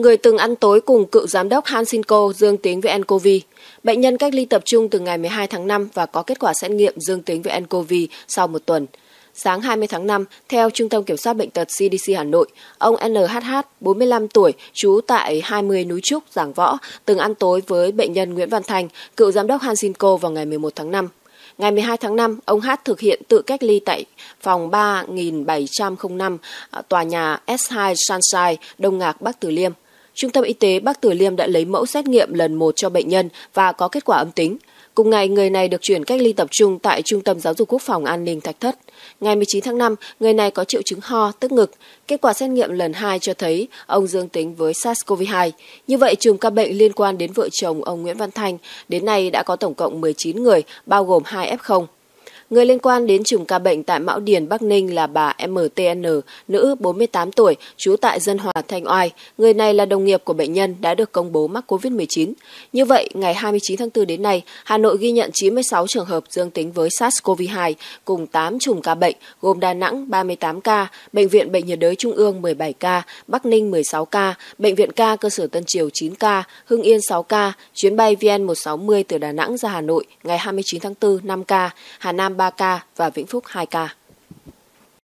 người từng ăn tối cùng cựu giám đốc Hansinco dương tính với nCoV. Bệnh nhân cách ly tập trung từ ngày 12 tháng 5 và có kết quả xét nghiệm dương tính với nCoV sau một tuần. Sáng 20 tháng 5, theo Trung tâm Kiểm soát Bệnh tật CDC Hà Nội, ông NHH, 45 tuổi, trú tại 20 Núi Trúc, Giảng Võ, từng ăn tối với bệnh nhân Nguyễn Văn Thành, cựu giám đốc Hansinco vào ngày 11 tháng 5. Ngày 12 tháng 5, ông Hát thực hiện tự cách ly tại phòng 3705 à, tòa nhà S2 Sunshine, Đông Ngạc, Bắc Từ Liêm. Trung tâm Y tế Bắc Tử Liêm đã lấy mẫu xét nghiệm lần một cho bệnh nhân và có kết quả âm tính. Cùng ngày, người này được chuyển cách ly tập trung tại Trung tâm Giáo dục Quốc phòng An ninh Thạch Thất. Ngày 19 tháng 5, người này có triệu chứng ho, tức ngực. Kết quả xét nghiệm lần 2 cho thấy ông dương tính với SARS-CoV-2. Như vậy, chùm ca bệnh liên quan đến vợ chồng ông Nguyễn Văn Thanh đến nay đã có tổng cộng 19 người, bao gồm 2 F0. Người liên quan đến chùm ca bệnh tại Mão Điền, Bắc Ninh là bà MTN, nữ 48 tuổi, trú tại Dân Hòa, Thanh Oai. Người này là đồng nghiệp của bệnh nhân đã được công bố mắc COVID-19. Như vậy, ngày 29 tháng 4 đến nay, Hà Nội ghi nhận 96 trường hợp dương tính với SARS-CoV-2 cùng 8 chùm ca bệnh gồm Đà Nẵng 38 ca, Bệnh viện Bệnh nhiệt đới Trung ương 17 ca, Bắc Ninh 16 ca, Bệnh viện ca cơ sở Tân Triều 9 ca, Hưng Yên 6 ca, chuyến bay VN160 từ Đà Nẵng ra Hà Nội ngày 29 tháng 4 5 ca, Hà Nam Ba ca và Vĩnh Phúc 2 ca.